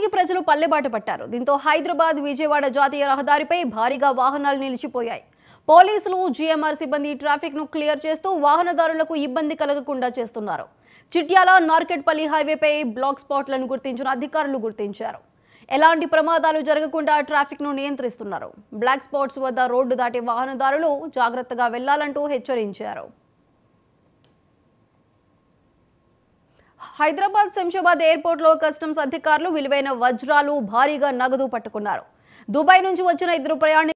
అవినీతికి ప్రజలు పల్లెబాట పట్టారు దీంతో హైదరాబాద్ విజయవాడ జాతీయ రహదారిపై భారీగా వాహనాలు నిలిచిపోయాయి పోలీసులు జిఎంఆర్ సిబ్బంది ట్రాఫిక్ ను క్లియర్ చేస్తూ వాహనదారులకు ఇబ్బంది కలగకుండా చేస్తున్నారు చిట్యాల నార్కెట్పల్లి హైవేపై బ్లాక్ స్పాట్లను గుర్తించిన అధికారులు గుర్తించారు ఎలాంటి ప్రమాదాలు జరగకుండా ట్రాఫిక్ ను నియంత్రిస్తున్నారు బ్లాక్ స్పాట్స్ వద్ద రోడ్డు దాటి వాహనదారులు జాగ్రత్తగా వెళ్లాలంటూ హెచ్చరించారు హైదరాబాద్ శంషాబాద్ ఎయిర్పోర్ట్లో కస్టమ్స్ అధికారులు విలువైన వజ్రాలు భారీగా నగదు పట్టుకున్నారు దుబాయ్ నుంచి వచ్చిన ఇద్దరు ప్రయాణి